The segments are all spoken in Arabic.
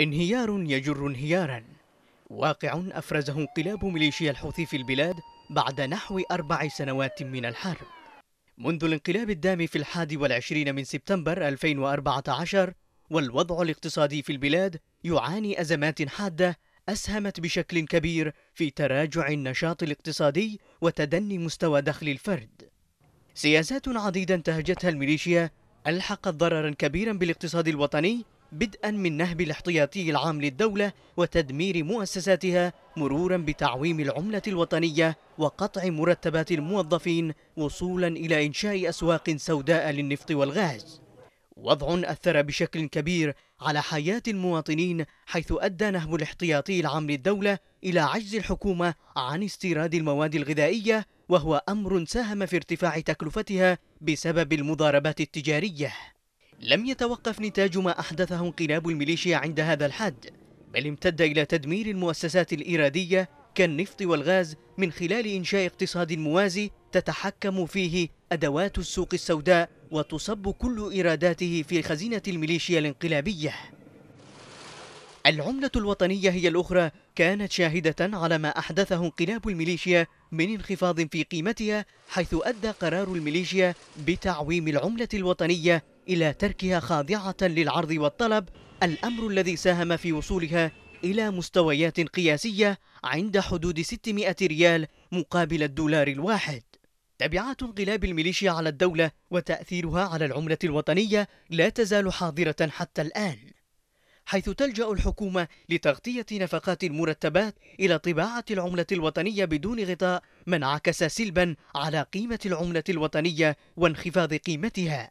انهيار يجر انهيارا واقع أفرزه انقلاب ميليشيا الحوثي في البلاد بعد نحو أربع سنوات من الحرب منذ الانقلاب الدام في الحادي والعشرين من سبتمبر 2014 والوضع الاقتصادي في البلاد يعاني أزمات حادة أسهمت بشكل كبير في تراجع النشاط الاقتصادي وتدني مستوى دخل الفرد سياسات عديدة انتهجتها الميليشيا ألحقت ضررا كبيرا بالاقتصاد الوطني بدءا من نهب الاحتياطي العام للدولة وتدمير مؤسساتها مرورا بتعويم العملة الوطنية وقطع مرتبات الموظفين وصولا إلى إنشاء أسواق سوداء للنفط والغاز وضع أثر بشكل كبير على حياة المواطنين حيث أدى نهب الاحتياطي العام للدولة إلى عجز الحكومة عن استيراد المواد الغذائية وهو أمر ساهم في ارتفاع تكلفتها بسبب المضاربات التجارية لم يتوقف نتاج ما أحدثه انقلاب الميليشيا عند هذا الحد بل امتد إلى تدمير المؤسسات الإرادية كالنفط والغاز من خلال إنشاء اقتصاد موازي تتحكم فيه أدوات السوق السوداء وتصب كل إيراداته في خزينة الميليشيا الانقلابية العملة الوطنية هي الأخرى كانت شاهدة على ما أحدثه انقلاب الميليشيا من انخفاض في قيمتها حيث أدى قرار الميليشيا بتعويم العملة الوطنية إلى تركها خاضعة للعرض والطلب الأمر الذي ساهم في وصولها إلى مستويات قياسية عند حدود 600 ريال مقابل الدولار الواحد تبعات انقلاب الميليشيا على الدولة وتأثيرها على العملة الوطنية لا تزال حاضرة حتى الآن حيث تلجأ الحكومة لتغطية نفقات المرتبات إلى طباعة العملة الوطنية بدون غطاء ما انعكس سلبا على قيمة العملة الوطنية وانخفاض قيمتها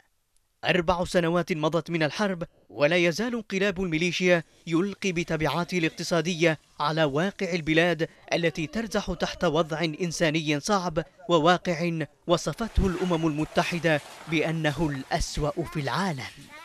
أربع سنوات مضت من الحرب ولا يزال انقلاب الميليشيا يلقي بتبعاته الاقتصادية على واقع البلاد التي ترزح تحت وضع إنساني صعب وواقع وصفته الأمم المتحدة بأنه الأسوأ في العالم